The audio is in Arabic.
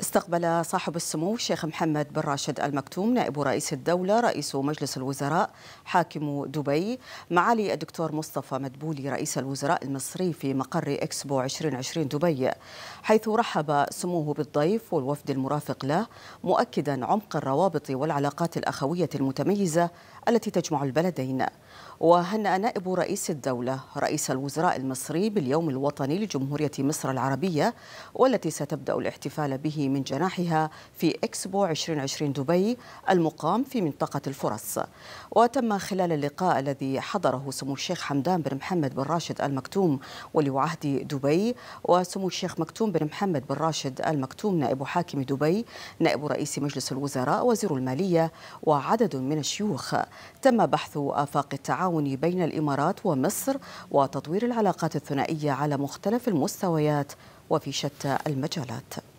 استقبل صاحب السمو الشيخ محمد بن راشد المكتوم نائب رئيس الدولة رئيس مجلس الوزراء حاكم دبي معالي الدكتور مصطفى مدبولي رئيس الوزراء المصري في مقر إكسبو 2020 دبي حيث رحب سموه بالضيف والوفد المرافق له مؤكدا عمق الروابط والعلاقات الأخوية المتميزة التي تجمع البلدين وهنأ نائب رئيس الدولة رئيس الوزراء المصري باليوم الوطني لجمهورية مصر العربية والتي ستبدأ الاحتفال به من جناحها في إكسبو 2020 دبي المقام في منطقة الفرص وتم خلال اللقاء الذي حضره سمو الشيخ حمدان بن محمد بن راشد المكتوم ولي عهد دبي وسمو الشيخ مكتوم بن محمد بن راشد المكتوم نائب حاكم دبي نائب رئيس مجلس الوزراء وزير المالية وعدد من الشيوخ تم بحث آفاق التعاون بين الإمارات ومصر وتطوير العلاقات الثنائية على مختلف المستويات وفي شتى المجالات